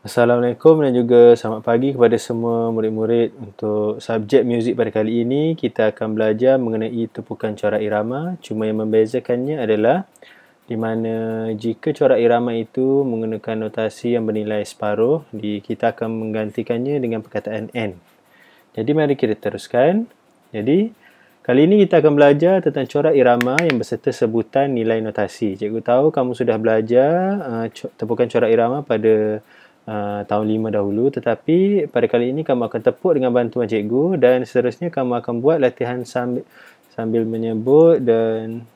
Assalamualaikum dan juga selamat pagi kepada semua murid-murid untuk subjek muzik pada kali ini kita akan belajar mengenai tepukan corak irama cuma yang membezakannya adalah di mana jika corak irama itu menggunakan notasi yang bernilai separuh kita akan menggantikannya dengan perkataan n jadi mari kita teruskan jadi Kali ini kita akan belajar tentang corak irama yang berserta sebutan nilai notasi. Cikgu tahu kamu sudah belajar uh, tepukan corak irama pada Uh, tahun lima dahulu tetapi pada kali ini kamu akan tepuk dengan bantuan cikgu dan seterusnya kamu akan buat latihan sambil sambil menyebut dan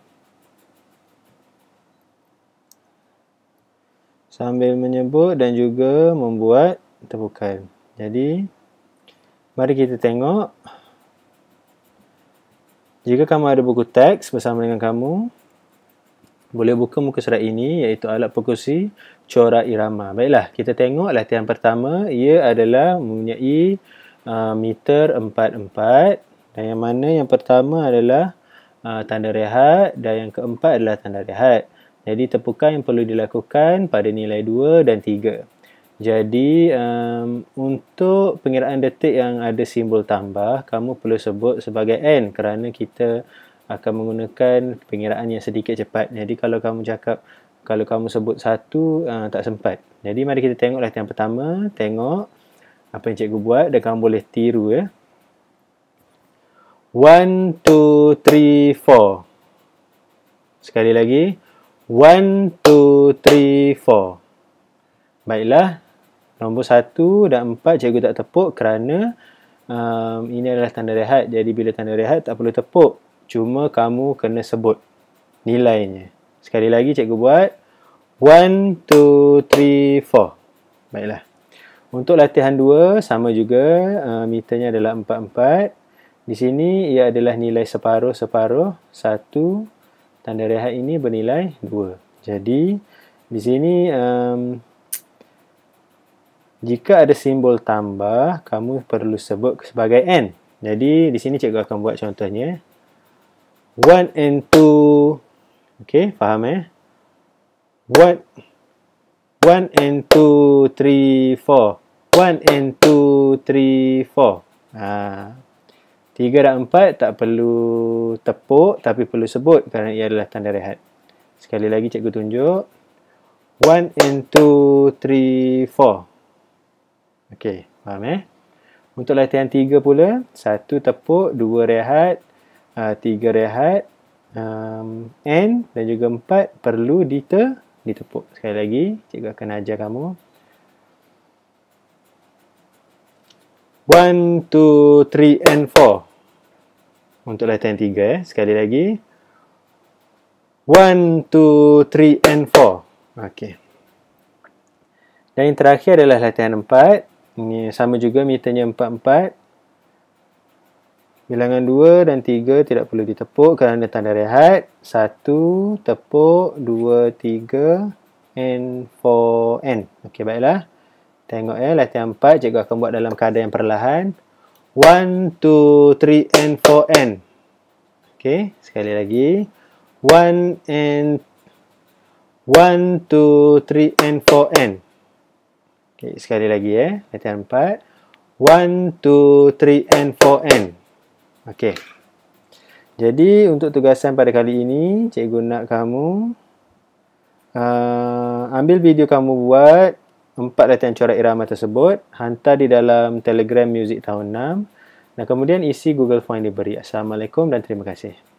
sambil menyebut dan juga membuat tepukan. Jadi mari kita tengok jika kamu ada buku teks bersama dengan kamu boleh buka muka surat ini iaitu alat perkusi corak irama. Baiklah, kita tengok latihan pertama ia adalah mempunyai uh, meter 4-4 dan yang mana yang pertama adalah uh, tanda rehat dan yang keempat adalah tanda rehat. Jadi tepukan yang perlu dilakukan pada nilai 2 dan 3. Jadi um, untuk pengiraan detik yang ada simbol tambah, kamu perlu sebut sebagai N kerana kita akan menggunakan pengiraan yang sedikit cepat. Jadi kalau kamu cakap kalau kamu sebut satu uh, tak sempat. Jadi mari kita tengoklah yang pertama, tengok apa yang cikgu buat dan kamu boleh tiru ya. 1 2 3 4 Sekali lagi. 1, 2, 3, 4. Baiklah. Nombor 1 dan 4 cikgu tak tepuk kerana um, ini adalah tanda rehat. Jadi bila tanda rehat tak perlu tepuk cuma kamu kena sebut nilainya. Sekali lagi cikgu buat. one two three four. Baiklah. Untuk latihan dua sama juga. Uh, meternya adalah empat empat. Di sini, ia adalah nilai separuh-separuh. satu. Tanda rehat ini bernilai dua. Jadi, di sini... Um, jika ada simbol tambah, kamu perlu sebut sebagai N. Jadi, di sini cikgu akan buat contohnya. One and two okay faham eh One, one and two three four one and two three four ha. tiga dan empat tak perlu tepuk tapi perlu sebut kerana ia adalah tanda rehat sekali lagi cikgu tunjuk one and two three four okay faham eh untuk latihan tiga pula satu tepuk dua rehat Ah, tiga rehat um, and dan juga empat perlu dite, ditepuk sekali lagi cikgu akan ajar kamu 1, 2, 3 and 4 untuk latihan 3 eh. sekali lagi 1, 2, 3 and 4 Okay. dan yang terakhir adalah latihan 4 ini sama juga meternya 4, 4 Bilangan 2 dan 3 tidak perlu ditepuk kerana tanda rehat. 1, tepuk, 2, 3, and 4, n Okey, baiklah. Tengok ya, latihan 4. Cikgu akan buat dalam keadaan yang perlahan. 1, 2, 3, and 4, n Okey, sekali lagi. 1, and 1, 2, 3, and 4, n Okey, sekali lagi ya, latihan 4. 1, 2, 3, and 4, and. Okey. Jadi untuk tugasan pada kali ini, cikgu nak kamu uh, ambil video kamu buat empat latihan corak irama tersebut, hantar di dalam Telegram Music tahun 6 dan kemudian isi Google Form yang diberi. Assalamualaikum dan terima kasih.